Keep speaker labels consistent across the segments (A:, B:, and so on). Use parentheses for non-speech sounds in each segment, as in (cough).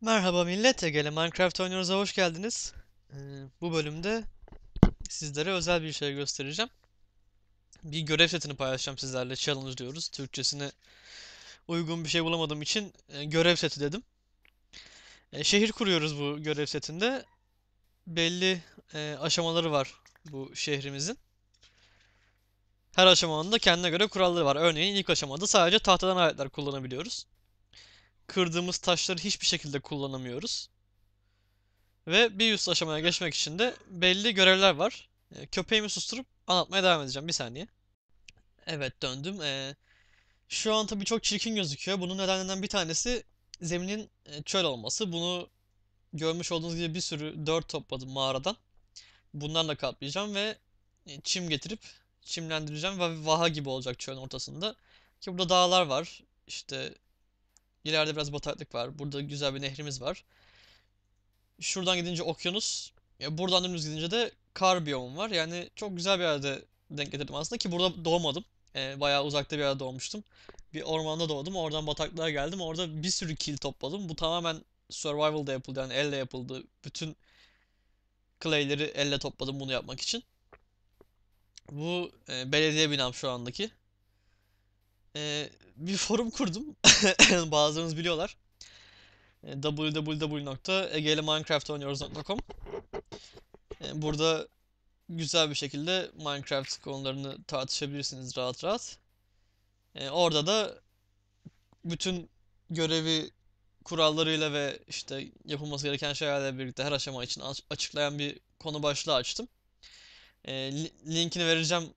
A: Merhaba millet, Egele Minecraft oynuyoruz'a hoş geldiniz. Ee, bu bölümde sizlere özel bir şey göstereceğim. Bir görev setini paylaşacağım sizlerle, challenge diyoruz. Türkçesine uygun bir şey bulamadığım için e, görev seti dedim. E, şehir kuruyoruz bu görev setinde. Belli e, aşamaları var bu şehrimizin. Her aşamanın da kendine göre kuralları var. Örneğin ilk aşamada sadece tahtadan aletler kullanabiliyoruz kırdığımız taşları hiçbir şekilde kullanamıyoruz. Ve bir üst aşamaya geçmek için de belli görevler var. Ee, köpeğimi susturup anlatmaya devam edeceğim. Bir saniye. Evet döndüm. Ee, şu an tabii çok çirkin gözüküyor. Bunun nedenlerinden bir tanesi zeminin e, çöl olması. Bunu görmüş olduğunuz gibi bir sürü dört topladım mağaradan. Bunlarla kaplayacağım ve e, çim getirip çimlendireceğim ve vaha gibi olacak çölün ortasında. Ki burada dağlar var. İşte İleride biraz bataklık var. Burada güzel bir nehrimiz var. Şuradan gidince okyanus. Ya buradan dümdüz gidince de kar biyom var. Yani çok güzel bir yerde denk getirdim aslında ki burada doğmadım. E, bayağı uzakta bir yerde doğmuştum. Bir ormanda doğdum. Oradan bataklığa geldim. Orada bir sürü kill topladım. Bu tamamen survival'da yapıldı. Yani elle yapıldı. Bütün clay'leri elle topladım bunu yapmak için. Bu e, belediye binam şu andaki. E, bir forum kurdum. (laughs) Bazılarınız biliyorlar. E, www.egeleminecraftoynuyoruz.com e, Burada güzel bir şekilde Minecraft konularını tartışabilirsiniz rahat rahat. E, orada da bütün görevi kurallarıyla ve işte yapılması gereken şeylerle birlikte her aşama için açıklayan bir konu başlığı açtım. linkini vereceğim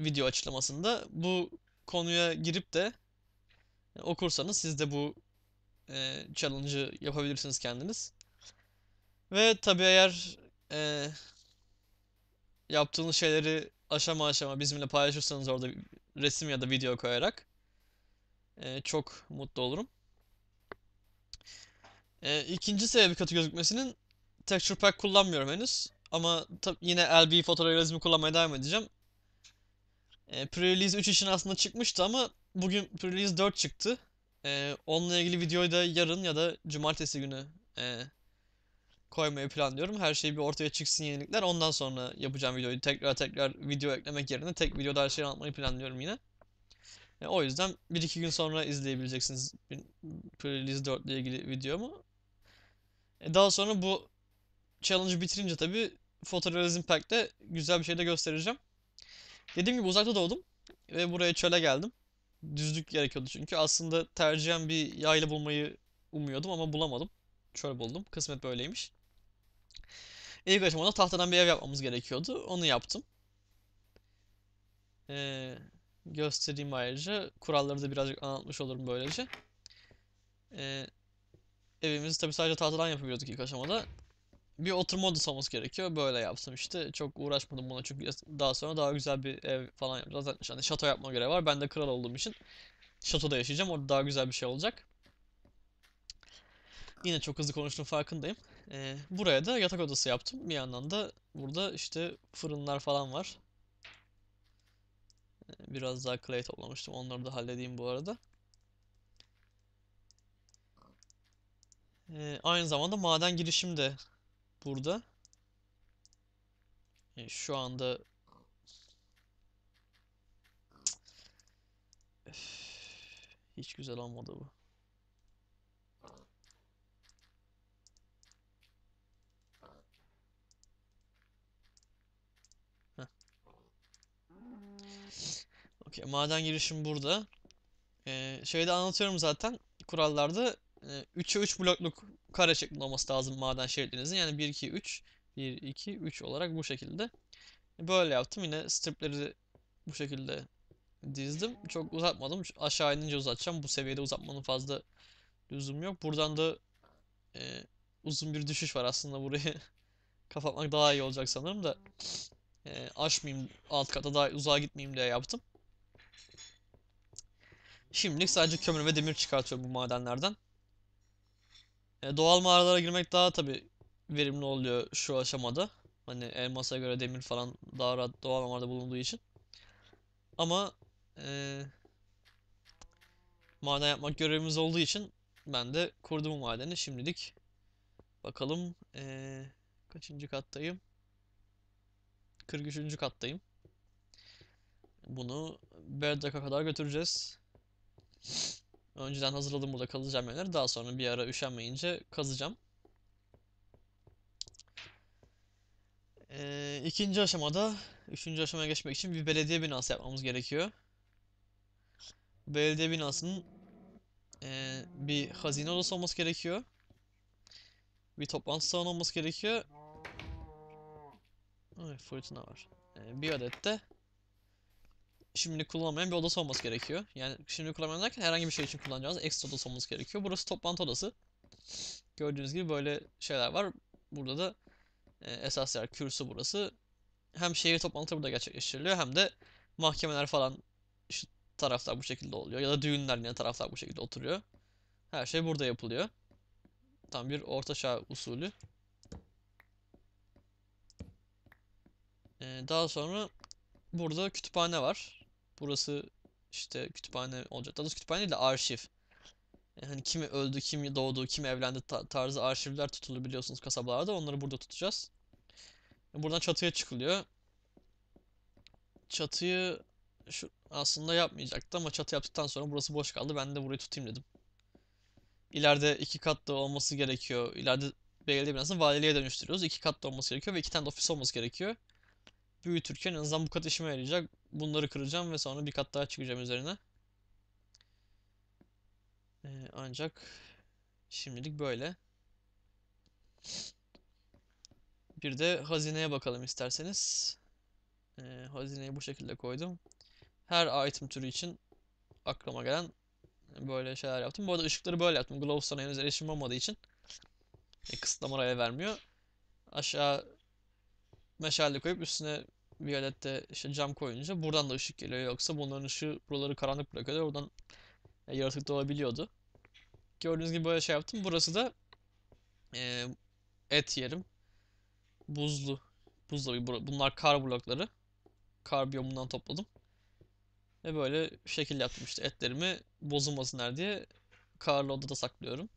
A: video açıklamasında. Bu konuya girip de e, okursanız siz de bu e, challenge'ı yapabilirsiniz kendiniz. Ve tabii eğer e, yaptığınız şeyleri aşama aşama bizimle paylaşırsanız orada resim ya da video koyarak e, çok mutlu olurum. E, ikinci sebebi kötü gözükmesinin texture pack kullanmıyorum henüz. Ama yine LB fotorealizmi kullanmaya devam edeceğim. E, pre-release 3 için aslında çıkmıştı ama bugün pre-release 4 çıktı. E, onunla ilgili videoyu da yarın ya da cumartesi günü e, koymayı planlıyorum. Her şey bir ortaya çıksın yenilikler. Ondan sonra yapacağım videoyu. Tekrar tekrar video eklemek yerine tek videoda her şeyi anlatmayı planlıyorum yine. E, o yüzden 1-2 gün sonra izleyebileceksiniz pre-release 4 ile ilgili videomu. E, daha sonra bu challenge bitirince tabii Photorealism Pack'te güzel bir şey de göstereceğim. Dediğim gibi uzakta doğdum ve buraya çöle geldim. Düzlük gerekiyordu çünkü. Aslında tercihen bir yayla bulmayı umuyordum ama bulamadım. Çöl buldum. Kısmet böyleymiş. İlk aşamada tahtadan bir ev yapmamız gerekiyordu. Onu yaptım. Ee, göstereyim ayrıca. Kuralları da birazcık anlatmış olurum böylece. Ee, evimizi tabii sadece tahtadan yapabiliyorduk ilk aşamada bir oturma odası olması gerekiyor. Böyle yaptım işte. Çok uğraşmadım buna çünkü daha sonra daha güzel bir ev falan yapacağım. Zaten hani şato yapma görev var. Ben de kral olduğum için şatoda yaşayacağım. Orada daha güzel bir şey olacak. Yine çok hızlı konuştuğum farkındayım. Ee, buraya da yatak odası yaptım. Bir yandan da burada işte fırınlar falan var. Ee, biraz daha clay toplamıştım. Onları da halledeyim bu arada. Ee, aynı zamanda maden girişim de burada e, şu anda Öf, hiç güzel olmadı bu. Okey, maden girişim burada. Ee, şeyde anlatıyorum zaten kurallarda 3'e ee, 3 blokluk kare şeklinde olması lazım maden şeridinizin. Yani 1, 2, 3. 1, 2, 3 olarak bu şekilde. Böyle yaptım. Yine stripleri bu şekilde dizdim. Çok uzatmadım. Aşağı inince uzatacağım. Bu seviyede uzatmanın fazla lüzum yok. Buradan da e, uzun bir düşüş var aslında burayı. (laughs) kapatmak daha iyi olacak sanırım da. E, aşmayayım, alt kata daha uzağa gitmeyeyim diye yaptım. Şimdilik sadece kömür ve demir çıkartıyorum bu madenlerden. E, doğal mağaralara girmek daha tabi verimli oluyor şu aşamada. Hani elmasa göre demir falan daha rahat doğal mağarada bulunduğu için. Ama e, maden yapmak görevimiz olduğu için ben de kurdum madeni şimdilik. Bakalım e, kaçıncı kattayım? 43. kattayım. Bunu Berdak'a kadar götüreceğiz. Önceden hazırladım burada kazacağım yerleri. Daha sonra bir ara üşenmeyince kazacağım. Ee, ikinci aşamada, üçüncü aşamaya geçmek için bir belediye binası yapmamız gerekiyor. Belediye binasının e, bir hazine odası olması gerekiyor. Bir toplantı salonu olması gerekiyor. Ay, fırtına var. E, bir adet de şimdi kullanmayan bir odası olması gerekiyor. Yani şimdi kullanmayan derken herhangi bir şey için kullanacağız. ekstra odası olması gerekiyor. Burası toplantı odası. Gördüğünüz gibi böyle şeyler var. Burada da e, esas yer kürsü burası. Hem şehir toplantı burada gerçekleştiriliyor hem de mahkemeler falan şu taraflar bu şekilde oluyor. Ya da düğünler yine taraflar bu şekilde oturuyor. Her şey burada yapılıyor. Tam bir orta çağ usulü. Ee, daha sonra burada kütüphane var. Burası işte kütüphane olacak. Daha kütüphane değil de arşiv. Yani e, hani kimi öldü, kim doğdu, kim evlendi tarzı arşivler tutulur biliyorsunuz kasabalarda. Onları burada tutacağız. E, buradan çatıya çıkılıyor. Çatıyı şu aslında yapmayacaktı ama çatı yaptıktan sonra burası boş kaldı. Ben de burayı tutayım dedim. İleride iki katlı olması gerekiyor. İleride belediye binasını valiliğe dönüştürüyoruz. İki katlı olması gerekiyor ve iki tane de ofis olması gerekiyor büyütürken en azından bu kat işime yarayacak. Bunları kıracağım ve sonra bir kat daha çıkacağım üzerine. Ee, ancak şimdilik böyle. Bir de hazineye bakalım isterseniz. Ee, hazineyi bu şekilde koydum. Her item türü için aklıma gelen böyle şeyler yaptım. Bu arada ışıkları böyle yaptım. Glowstone'a henüz erişim olmadığı için e, kısıtlama raya vermiyor. Aşağı meşale koyup üstüne viyolette işte cam koyunca buradan da ışık geliyor. Yoksa bunların ışığı buraları karanlık bırakıyor, Oradan ya, e, yaratık doğabiliyordu. Gördüğünüz gibi böyle şey yaptım. Burası da e, et yerim. Buzlu. Buzlu. bir Bunlar kar blokları. Kar biyomundan topladım. Ve böyle şekil yaptım işte etlerimi bozulmasınlar diye karlı odada saklıyorum.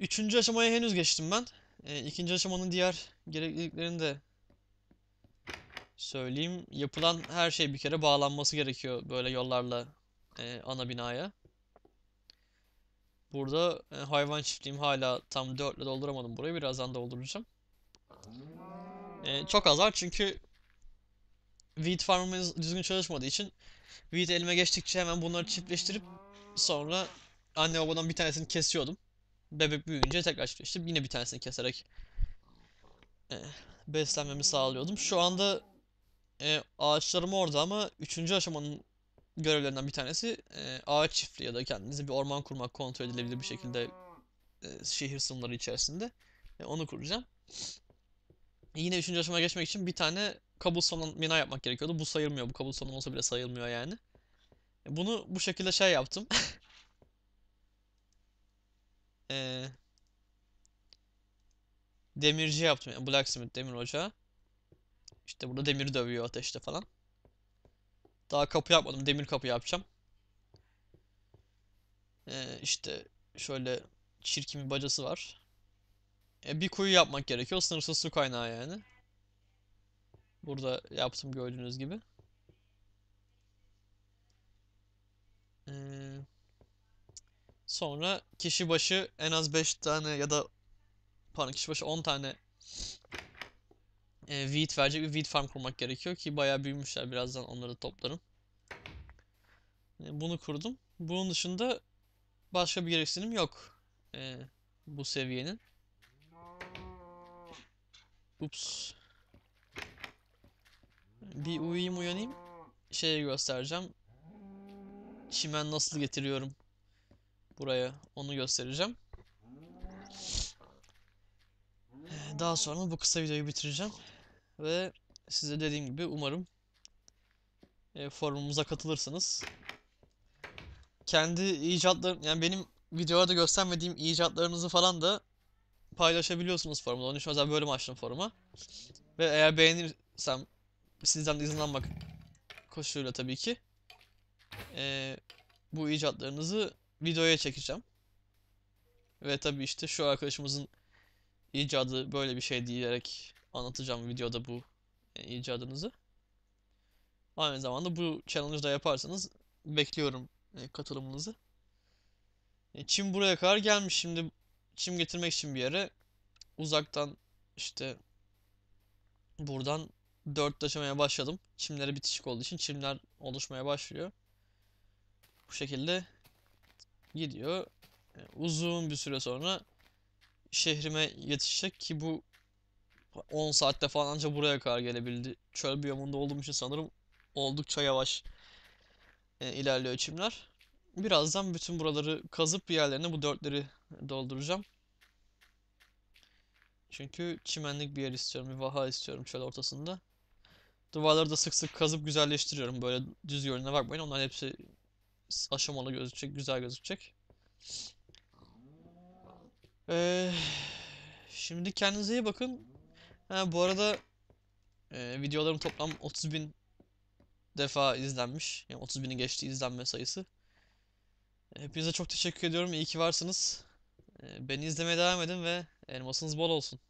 A: Üçüncü aşamaya henüz geçtim ben. E, ikinci aşamanın diğer gerekliliklerini de söyleyeyim. Yapılan her şey bir kere bağlanması gerekiyor böyle yollarla e, ana binaya. Burada e, hayvan çiftliğim hala tam dörtle dolduramadım burayı. Birazdan dolduracağım. E, çok azar çünkü Wheat farmımız düzgün çalışmadığı için Wheat elime geçtikçe hemen bunları çiftleştirip sonra anne babadan bir tanesini kesiyordum bebek büyüyünce tekrar çıkıyor. İşte yine bir tanesini keserek e, beslenmemi sağlıyordum. Şu anda e, ağaçlarım orada ama üçüncü aşamanın görevlerinden bir tanesi e, ağaç çiftliği ya da kendinize bir orman kurmak kontrol edilebilir bir şekilde e, şehir sınırları içerisinde. E, onu kuracağım. yine üçüncü aşamaya geçmek için bir tane kabul kabulsonun mina yapmak gerekiyordu. Bu sayılmıyor. Bu kabul kabulsonum olsa bile sayılmıyor yani. E, bunu bu şekilde şey yaptım. (laughs) e, demirci yaptım. Yani blacksmith demir ocağı. İşte burada demir dövüyor ateşte falan. Daha kapı yapmadım. Demir kapı yapacağım. Ee, işte şöyle çirkin bir bacası var. E, bir kuyu yapmak gerekiyor. Sınırsız su kaynağı yani. Burada yaptım gördüğünüz gibi. Sonra kişi başı en az 5 tane ya da pardon kişi başı 10 tane e, wheat verecek bir wheat farm kurmak gerekiyor ki bayağı büyümüşler. Birazdan onları da toplarım. E, bunu kurdum. Bunun dışında başka bir gereksinim yok. E, bu seviyenin. Ups. Bir uyuyayım uyanayım. Şeye göstereceğim. Çimen nasıl getiriyorum buraya. Onu göstereceğim. Daha sonra bu kısa videoyu bitireceğim. Ve size dediğim gibi umarım e, forumumuza katılırsınız. Kendi icatlarım, yani benim videoda göstermediğim icatlarınızı falan da paylaşabiliyorsunuz forumda. Onun için özel bölüm açtım foruma. Ve eğer beğenirsem sizden de izin almak koşuluyla tabii ki. E, bu icatlarınızı videoya çekeceğim. Ve tabii işte şu arkadaşımızın icadı böyle bir şey diyerek anlatacağım videoda bu e, icadınızı. Aynı zamanda bu challenge'da yaparsanız bekliyorum e, katılımınızı. E, çim buraya kadar gelmiş. Şimdi çim getirmek için bir yere uzaktan işte buradan dört taşımaya başladım. Çimlere bitişik olduğu için çimler oluşmaya başlıyor. Bu şekilde gidiyor. E, uzun bir süre sonra şehrime yetişecek ki bu 10 saatte falan ancak buraya kadar gelebildi. Çöl bir biyomunda olduğum için sanırım oldukça yavaş yani e, ilerliyor çimler. Birazdan bütün buraları kazıp bir yerlerine bu dörtleri dolduracağım. Çünkü çimenlik bir yer istiyorum, bir vaha istiyorum çöl ortasında. Duvarları da sık sık kazıp güzelleştiriyorum. Böyle düz görününe bakmayın. Onlar hepsi aşamalı gözükecek, güzel gözükecek. Ee, şimdi kendinize iyi bakın. Ha, bu arada e, videolarım toplam 30 bin defa izlenmiş. Yani 30 bini geçti izlenme sayısı. Hepinize çok teşekkür ediyorum. İyi ki varsınız. E, beni izlemeye devam edin ve elmasınız bol olsun.